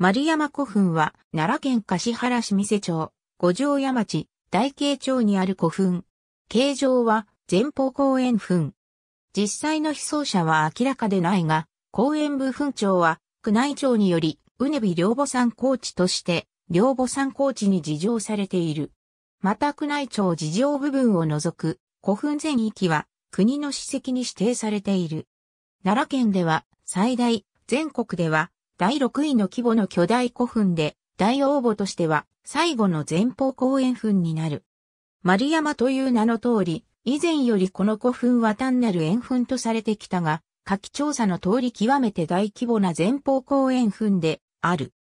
丸山古墳は、奈良県柏原市店町、五条山町、大慶町にある古墳。形状は、前方公園墳。実際の被葬者は明らかでないが、公園部墳長は、宮内庁により、うねび両母山高地として、両母山高地に事情されている。また宮内庁事情部分を除く、古墳全域は、国の史跡に指定されている。奈良県では、最大、全国では、第6位の規模の巨大古墳で、大応募としては、最後の前方後円墳になる。丸山という名の通り、以前よりこの古墳は単なる円墳とされてきたが、夏季調査の通り極めて大規模な前方後円墳である。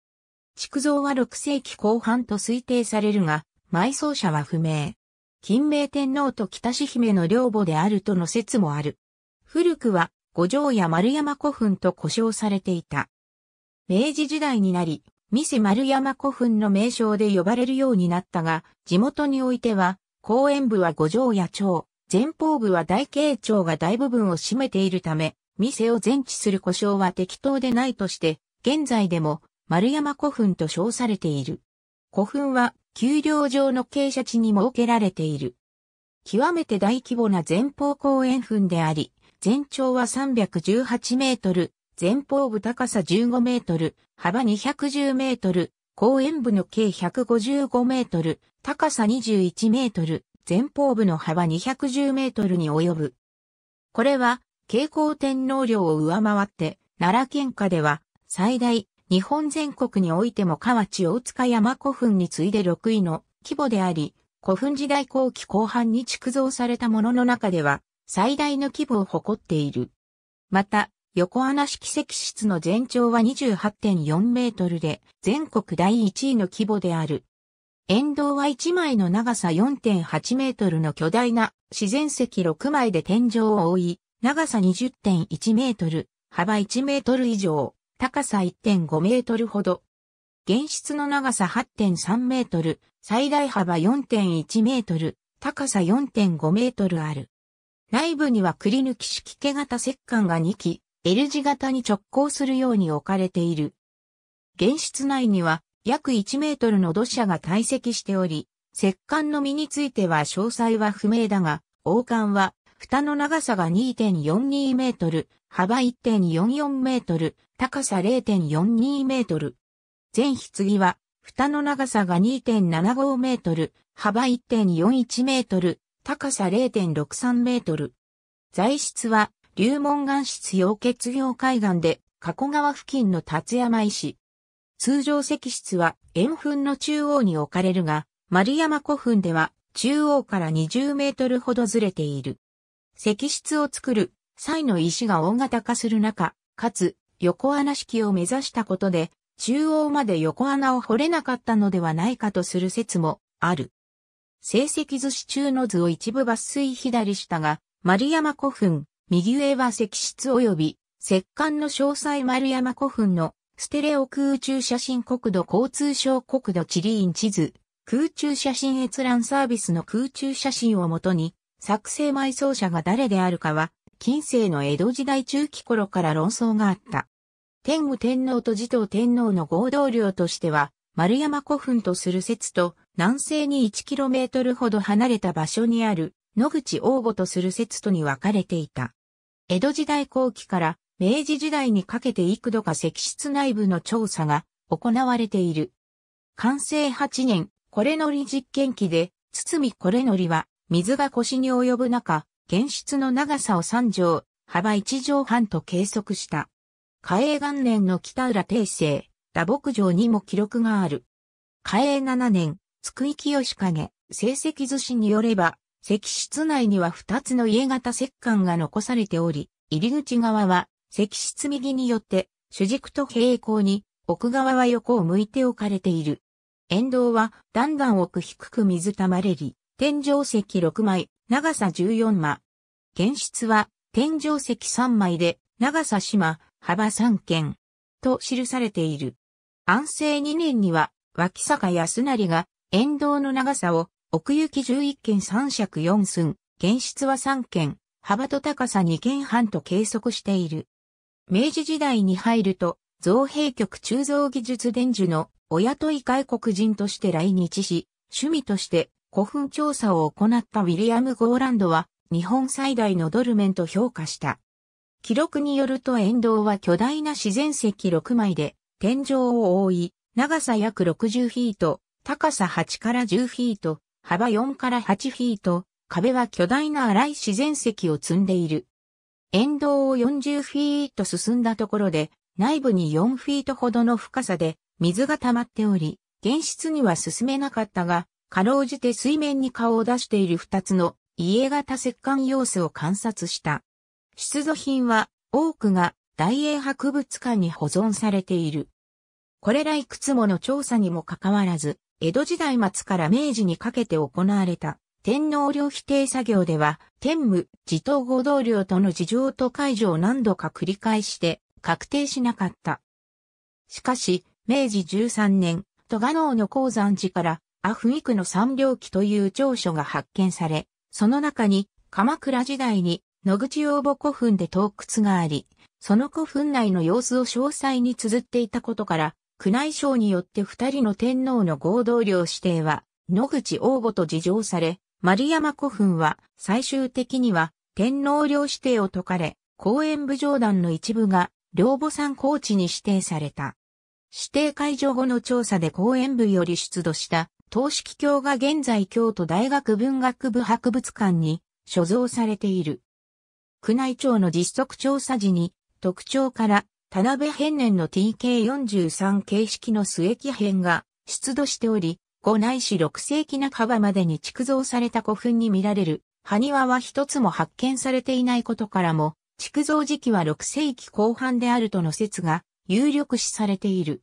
築造は6世紀後半と推定されるが、埋葬者は不明。金明天皇と北志姫の両母であるとの説もある。古くは、五条や丸山古墳と呼称されていた。明治時代になり、三瀬丸山古墳の名称で呼ばれるようになったが、地元においては、公園部は五条野町、前方部は大慶町が大部分を占めているため、三瀬を全治する故障は適当でないとして、現在でも丸山古墳と称されている。古墳は、丘陵上の傾斜地に設けられている。極めて大規模な前方公園墳であり、全長は318メートル、前方部高さ15メートル、幅210メートル、後円部の計155メートル、高さ21メートル、前方部の幅210メートルに及ぶ。これは、蛍光天皇陵を上回って、奈良県下では、最大、日本全国においても河内大塚山古墳に次いで6位の規模であり、古墳時代後期後半に築造されたものの中では、最大の規模を誇っている。また、横穴式石室の全長は28.4メートルで、全国第1位の規模である。沿道は1枚の長さ4.8メートルの巨大な自然石6枚で天井を覆い、長さ20.1メートル、幅1メートル以上、高さ1.5メートルほど。原室の長さ8.3メートル、最大幅4.1メートル、高さ4.5メートルある。内部にはくり抜き式毛型石棺が2基、L 字型に直行するように置かれている。原室内には約1メートルの土砂が堆積しており、石棺の身については詳細は不明だが、王冠は蓋の長さが2.42メートル、幅1.44メートル、高さ0.42メートル。全棺は蓋の長さが2.75メートル、幅1.41メートル、高さ0.63メートル。材質は流門岩質溶血業海岸で、加古川付近の達山石。通常石室は円墳の中央に置かれるが、丸山古墳では中央から20メートルほどずれている。石室を作る際の石が大型化する中、かつ横穴式を目指したことで、中央まで横穴を掘れなかったのではないかとする説もある。成績図司中の図を一部抜粋左下が、丸山古墳、右上は石室及び石棺の詳細丸山古墳のステレオ空中写真国土交通省国土地理院地図、空中写真閲覧サービスの空中写真をもとに、作成埋葬者が誰であるかは、近世の江戸時代中期頃から論争があった。天武天皇と持統天皇の合同領としては、丸山古墳とする説と、南西に 1km ほど離れた場所にある野口応募とする説とに分かれていた。江戸時代後期から明治時代にかけて幾度か石室内部の調査が行われている。完成8年、これのり実験機で、堤これのりは、水が腰に及ぶ中、原室の長さを3畳、幅1畳半と計測した。嘉永元年の北浦定生、打牧場にも記録がある。嘉永7年、津久井清影、成績図紙によれば、石室内には二つの家型石棺が残されており、入り口側は石室右によって主軸と平行に、奥側は横を向いて置かれている。沿道はだんだん奥低く水たまれり、天井石6枚、長さ14間。現室は天井石3枚で、長さ島、幅3軒。と記されている。安政2年には、脇坂康成が沿道の長さを奥行き11件3尺4寸、現実は3件、幅と高さ2件半と計測している。明治時代に入ると、造幣局鋳造技術伝授のお雇い外国人として来日し、趣味として古墳調査を行ったウィリアム・ゴーランドは、日本最大のドルメンと評価した。記録によると沿道は巨大な自然石6枚で、天井を覆い、長さ約60フィート、高さ8から10フィート、幅4から8フィート、壁は巨大な荒い自然石を積んでいる。沿道を40フィート進んだところで、内部に4フィートほどの深さで水が溜まっており、現室には進めなかったが、かろうじて水面に顔を出している2つの家型石棺様子を観察した。出土品は多くが大英博物館に保存されている。これらいくつもの調査にもかかわらず、江戸時代末から明治にかけて行われた天皇領否定作業では、天武、自統合同領との事情と解除を何度か繰り返して確定しなかった。しかし、明治13年、戸賀能の鉱山寺から阿富区の三領記という長所が発見され、その中に鎌倉時代に野口応募古墳で洞窟があり、その古墳内の様子を詳細に綴っていたことから、宮内省によって二人の天皇の合同領指定は、野口王母と事情され、丸山古墳は最終的には天皇領指定を解かれ、公園部上段の一部が領母山高地に指定された。指定解除後の調査で公園部より出土した東式教が現在京都大学文学部博物館に所蔵されている。宮内庁の実測調査時に特徴から田辺変年の TK43 形式の末期編が出土しており、5ないし6世紀半ばまでに築造された古墳に見られる、埴輪は一つも発見されていないことからも、築造時期は6世紀後半であるとの説が有力視されている。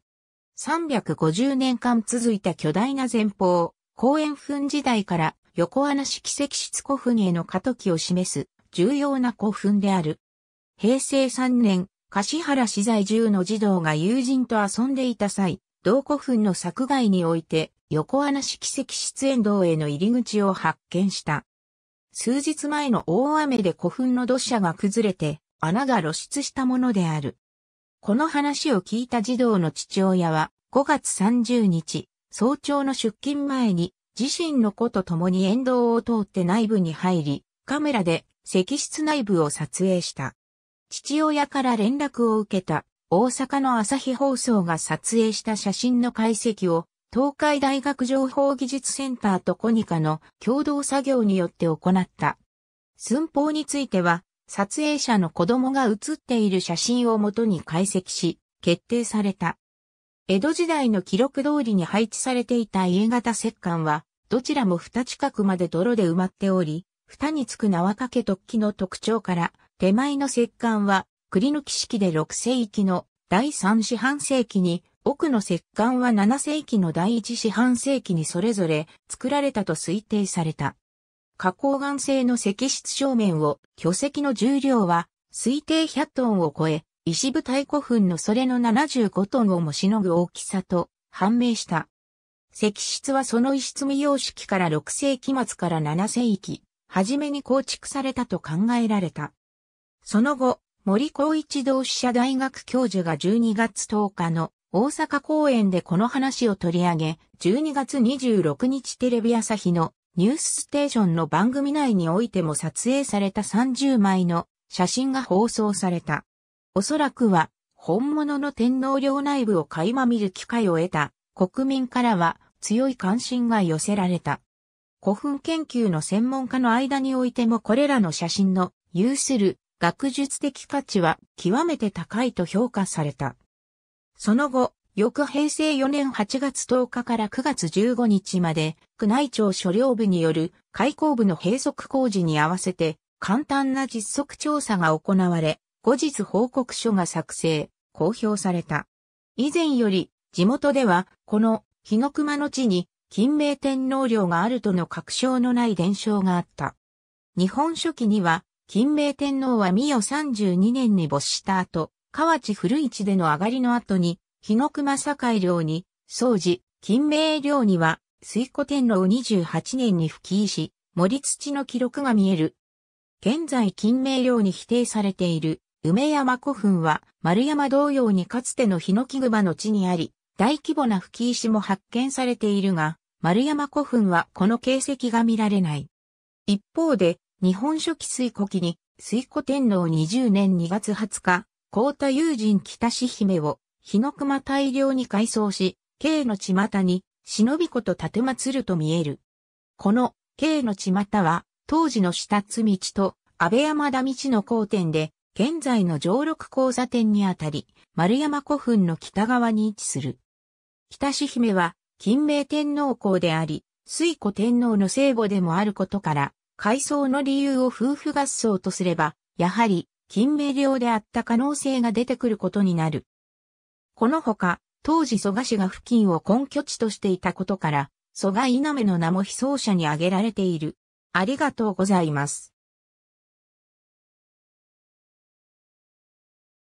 350年間続いた巨大な前方、公園墳時代から横穴式石室古墳への過渡期を示す重要な古墳である。平成3年、橿原市在住の児童が友人と遊んでいた際、同古墳の作外において、横穴式石室沿道への入り口を発見した。数日前の大雨で古墳の土砂が崩れて、穴が露出したものである。この話を聞いた児童の父親は、5月30日、早朝の出勤前に、自身の子と共に沿道を通って内部に入り、カメラで石室内部を撮影した。父親から連絡を受けた大阪の朝日放送が撮影した写真の解析を東海大学情報技術センターとコニカの共同作業によって行った。寸法については撮影者の子供が写っている写真をもとに解析し決定された。江戸時代の記録通りに配置されていた家型石棺はどちらも蓋近くまで泥で埋まっており、蓋につく縄掛け突起の特徴から、手前の石棺は、栗抜き式で6世紀の第3四半世紀に、奥の石棺は7世紀の第1四半世紀にそれぞれ作られたと推定された。花崗岩製の石質正面を巨石の重量は推定100トンを超え、石舞太古墳のそれの75トンをもしのぐ大きさと判明した。石質はその石積み様式から6世紀末から7世紀、初めに構築されたと考えられた。その後、森光一同志社大学教授が12月10日の大阪公演でこの話を取り上げ、12月26日テレビ朝日のニュースステーションの番組内においても撮影された30枚の写真が放送された。おそらくは本物の天皇陵内部を垣間見る機会を得た国民からは強い関心が寄せられた。古墳研究の専門家の間においてもこれらの写真の有する学術的価値は極めて高いと評価された。その後、翌平成4年8月10日から9月15日まで、宮内庁所領部による開口部の閉塞工事に合わせて、簡単な実測調査が行われ、後日報告書が作成、公表された。以前より、地元では、この、日の熊の地に、金明天皇陵があるとの確証のない伝承があった。日本書紀には、金明天皇は御代32年に没した後、河内古市での上がりの後に、日の熊境領に、総除。金明領には、水古天皇28年に吹き石、森土の記録が見える。現在金明領に否定されている、梅山古墳は、丸山同様にかつての日の木熊の地にあり、大規模な吹石も発見されているが、丸山古墳はこの形跡が見られない。一方で、日本書紀水古記に、水古天皇20年2月20日、皇太友人北志姫を、日の熊大量に改装し、慶の巷に、忍び子と立て祭ると見える。この、慶の巷は、当時の下津道と、安倍山田道の交点で、現在の上六交差点にあたり、丸山古墳の北側に位置する。北志姫は、金明天皇皇であり、水古天皇の聖母でもあることから、改装の理由を夫婦合奏とすれば、やはり、金明領であった可能性が出てくることになる。このほか、当時蘇我氏が付近を根拠地としていたことから、蘇我稲目の名も被葬者に挙げられている。ありがとうございます。